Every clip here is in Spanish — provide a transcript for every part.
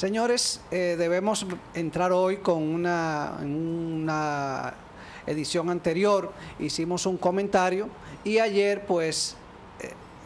Señores, eh, debemos entrar hoy con una, edición anterior, hicimos un comentario y ayer pues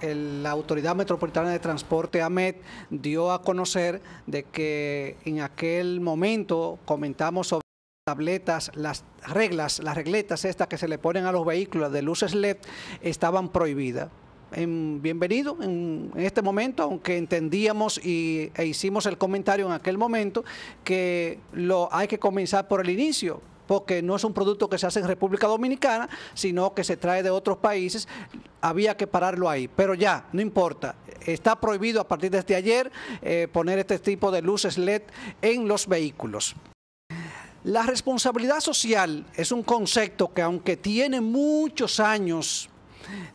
eh, la Autoridad Metropolitana de Transporte, AMET, dio a conocer de que en aquel momento comentamos sobre las tabletas, las reglas, las regletas estas que se le ponen a los vehículos de luces LED estaban prohibidas bienvenido en, este momento, aunque entendíamos y, e hicimos el comentario en aquel momento que lo hay que comenzar por el inicio, porque no es un producto que se hace en República Dominicana, sino que se trae de otros países. Había que pararlo ahí, pero ya, no importa. Está prohibido a partir de este ayer eh, poner este tipo de luces LED en los vehículos. La responsabilidad social es un concepto que aunque tiene muchos años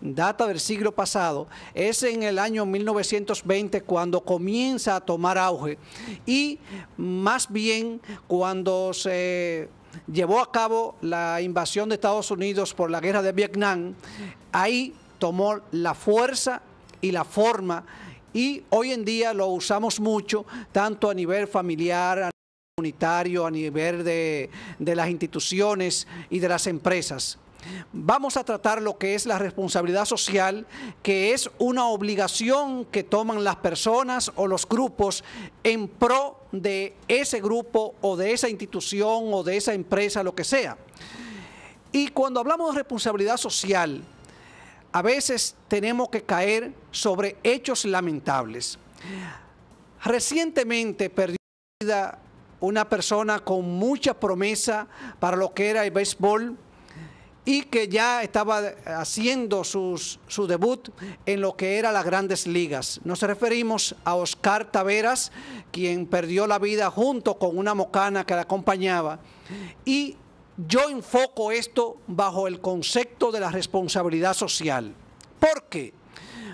data del siglo pasado, es en el año 1920 cuando comienza a tomar auge y más bien cuando se llevó a cabo la invasión de Estados Unidos por la guerra de Vietnam, ahí tomó la fuerza y la forma y hoy en día lo usamos mucho, tanto a nivel familiar, a nivel comunitario, a nivel de, de las instituciones y de las empresas. Vamos a tratar lo que es la responsabilidad social, que es una obligación que toman las personas o los grupos en pro de ese grupo o de esa institución o de esa empresa, lo que sea. Y cuando hablamos de responsabilidad social, a veces tenemos que caer sobre hechos lamentables. Recientemente perdió vida una persona con mucha promesa para lo que era el béisbol y que ya estaba haciendo sus, su debut en lo que era las grandes ligas. Nos referimos a Oscar Taveras, quien perdió la vida junto con una mocana que la acompañaba. Y yo enfoco esto bajo el concepto de la responsabilidad social. ¿Por qué?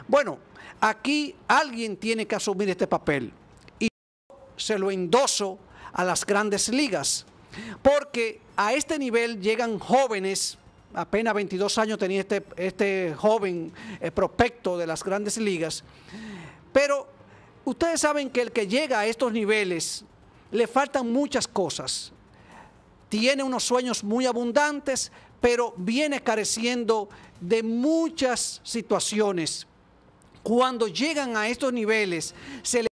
Bueno, aquí alguien tiene que asumir este papel y yo se lo endoso a las grandes ligas, porque a este nivel llegan jóvenes apenas 22 años tenía este, este joven eh, prospecto de las grandes ligas. Pero ustedes saben que el que llega a estos niveles le faltan muchas cosas. Tiene unos sueños muy abundantes, pero viene careciendo de muchas situaciones. Cuando llegan a estos niveles, se le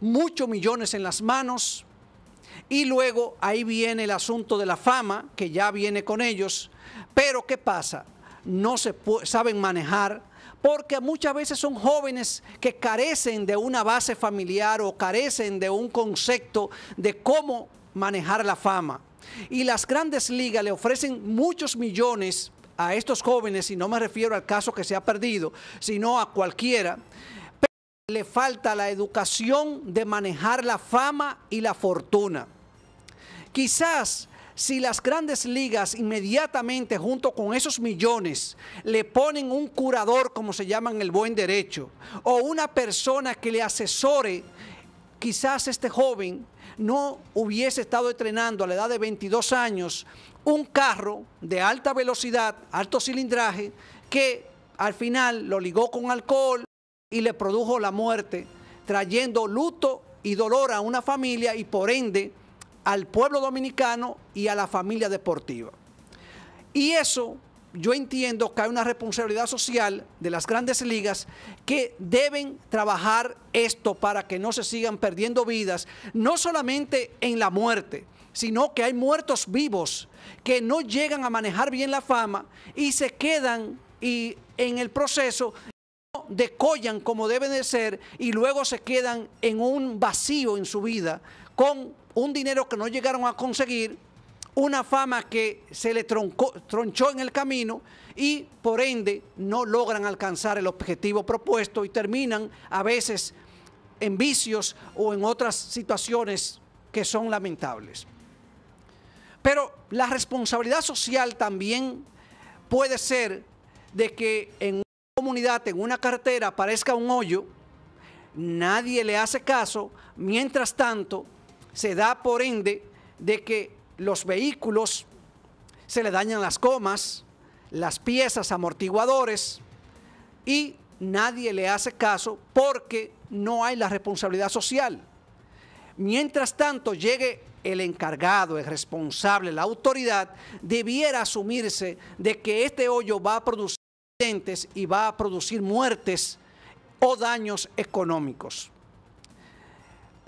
muchos millones en las manos, y luego ahí viene el asunto de la fama, que ya viene con ellos. Pero ¿qué pasa? No se saben manejar porque muchas veces son jóvenes que carecen de una base familiar o carecen de un concepto de cómo manejar la fama. Y las grandes ligas le ofrecen muchos millones a estos jóvenes, y no me refiero al caso que se ha perdido, sino a cualquiera, pero le falta la educación de manejar la fama y la fortuna. Quizás si las grandes ligas inmediatamente junto con esos millones le ponen un curador, como se llama en el buen derecho, o una persona que le asesore, quizás este joven no hubiese estado entrenando a la edad de 22 años un carro de alta velocidad, alto cilindraje, que al final lo ligó con alcohol y le produjo la muerte, trayendo luto y dolor a una familia y por ende al pueblo dominicano y a la familia deportiva. Y eso yo entiendo que hay una responsabilidad social de las grandes ligas que deben trabajar esto para que no se sigan perdiendo vidas, no solamente en la muerte, sino que hay muertos vivos que no llegan a manejar bien la fama y se quedan y en el proceso decollan como deben de ser y luego se quedan en un vacío en su vida con un dinero que no llegaron a conseguir, una fama que se le tronchó en el camino y por ende no logran alcanzar el objetivo propuesto y terminan a veces en vicios o en otras situaciones que son lamentables. Pero la responsabilidad social también puede ser de que en una comunidad, en una carretera, aparezca un hoyo, nadie le hace caso, mientras tanto se da por ende de que los vehículos se le dañan las comas, las piezas amortiguadores y nadie le hace caso porque no hay la responsabilidad social. Mientras tanto llegue el encargado, el responsable, la autoridad, debiera asumirse de que este hoyo va a producir accidentes y va a producir muertes o daños económicos.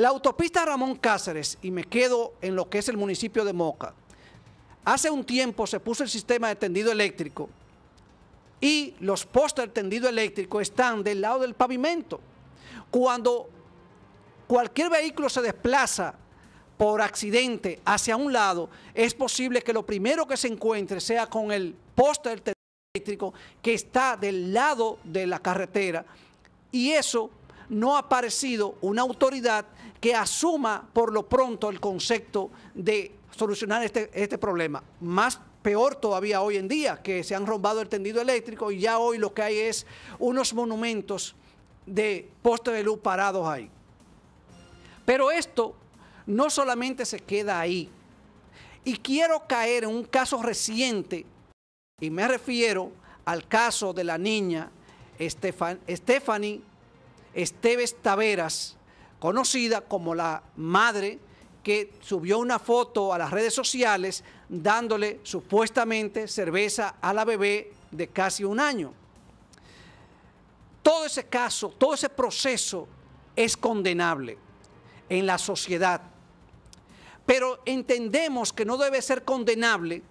La autopista Ramón Cáceres, y me quedo en lo que es el municipio de Moca, hace un tiempo se puso el sistema de tendido eléctrico y los postes de tendido eléctrico están del lado del pavimento. Cuando cualquier vehículo se desplaza por accidente hacia un lado, es posible que lo primero que se encuentre sea con el poste del tendido eléctrico que está del lado de la carretera. Y eso no ha aparecido una autoridad que asuma por lo pronto el concepto de solucionar este, este, problema. Más peor todavía hoy en día, que se han rompido el tendido eléctrico y ya hoy lo que hay es unos monumentos de postes de luz parados ahí. Pero esto no solamente se queda ahí. Y quiero caer en un caso reciente, y me refiero al caso de la niña Estefan, Stephanie Esteves Taveras, conocida como la madre que subió una foto a las redes sociales dándole supuestamente cerveza a la bebé de casi un año. Todo ese caso, todo ese proceso es condenable en la sociedad, pero entendemos que no debe ser condenable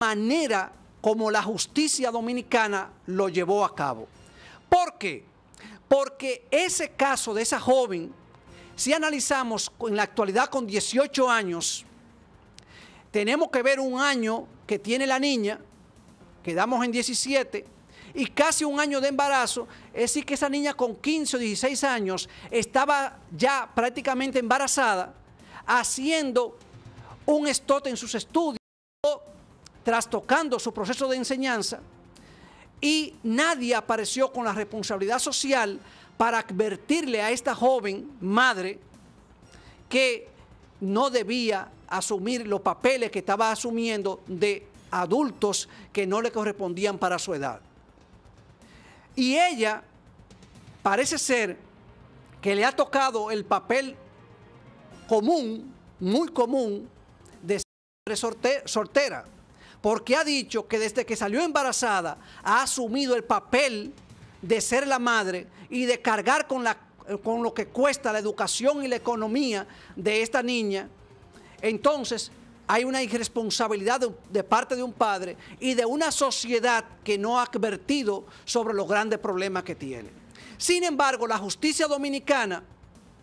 la manera como la justicia dominicana lo llevó a cabo. ¿Por Porque porque ese caso de esa joven, si analizamos en la actualidad con 18 años, tenemos que ver un año que tiene la niña, quedamos en 17, y casi un año de embarazo, es decir que esa niña con 15 o 16 años estaba ya prácticamente embarazada, haciendo un estote en sus estudios, o trastocando su proceso de enseñanza, y nadie apareció con la responsabilidad social para advertirle a esta joven madre que no debía asumir los papeles que estaba asumiendo de adultos que no le correspondían para su edad. Y ella parece ser que le ha tocado el papel común, muy común, de ser soltera porque ha dicho que desde que salió embarazada ha asumido el papel de ser la madre y de cargar con, la, con lo que cuesta la educación y la economía de esta niña, entonces hay una irresponsabilidad de, de, parte de un padre y de una sociedad que no ha advertido sobre los grandes problemas que tiene. Sin embargo, la justicia dominicana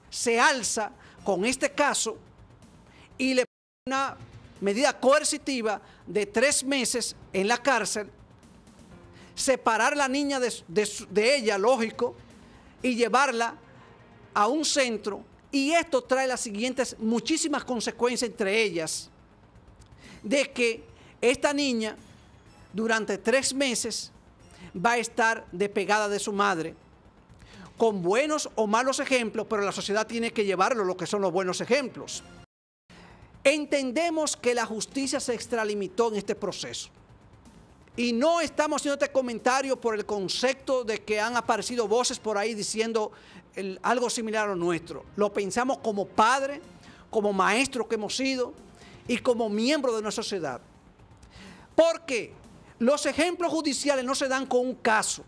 se alza con este caso y le pone una medida coercitiva de tres meses en la cárcel, separar la niña de, ella, lógico, y llevarla a un centro. Y esto trae las siguientes muchísimas consecuencias, entre ellas, de que esta niña durante tres meses va a estar despegada de su madre, con buenos o malos ejemplos, pero la sociedad tiene que llevarlo lo que son los buenos ejemplos. Entendemos que la justicia se extralimitó en este proceso. Y no estamos haciendo este comentario por el concepto de que han aparecido voces por ahí diciendo algo similar a lo nuestro. Lo pensamos como padre, como maestro que hemos sido y como miembro de nuestra sociedad. Porque los ejemplos judiciales no se dan con un caso.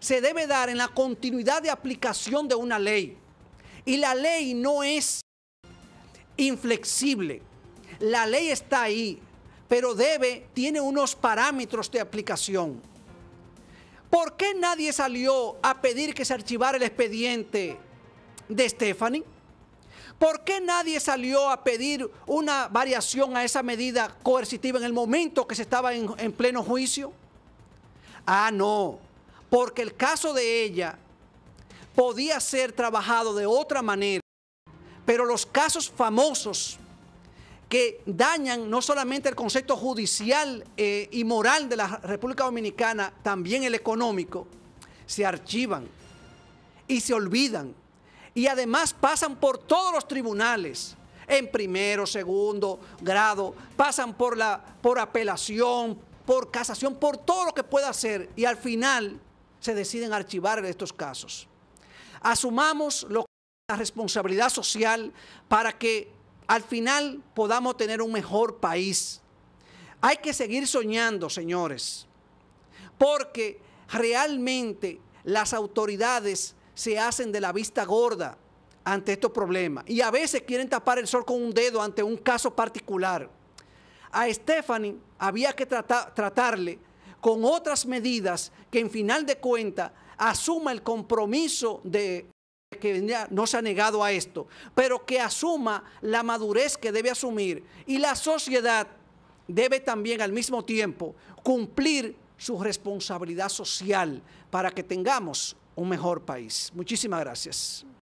Se debe dar en la continuidad de aplicación de una ley. Y la ley no es inflexible. La ley está ahí, pero debe, tiene unos parámetros de aplicación. ¿Por qué nadie salió a pedir que se archivara el expediente de Stephanie? ¿Por qué nadie salió a pedir una variación a esa medida coercitiva en el momento que se estaba en, en pleno juicio? Ah, no, porque el caso de ella podía ser trabajado de otra manera. Pero los casos famosos que dañan no solamente el concepto judicial eh, y moral de la República Dominicana, también el económico, se archivan y se olvidan. Y además pasan por todos los tribunales, en primero, segundo grado, pasan por, la, por apelación, por casación, por todo lo que pueda hacer. Y al final se deciden archivar estos casos. Asumamos lo la responsabilidad social para que al final podamos tener un mejor país. Hay que seguir soñando, señores, porque realmente las autoridades se hacen de la vista gorda ante estos problemas y a veces quieren tapar el sol con un dedo ante un caso particular. A Stephanie había que tratarle con otras medidas que en final de cuenta asuma el compromiso de que no se ha negado a esto, pero que asuma la madurez que debe asumir y la sociedad debe también al mismo tiempo cumplir su responsabilidad social para que tengamos un mejor país. Muchísimas gracias.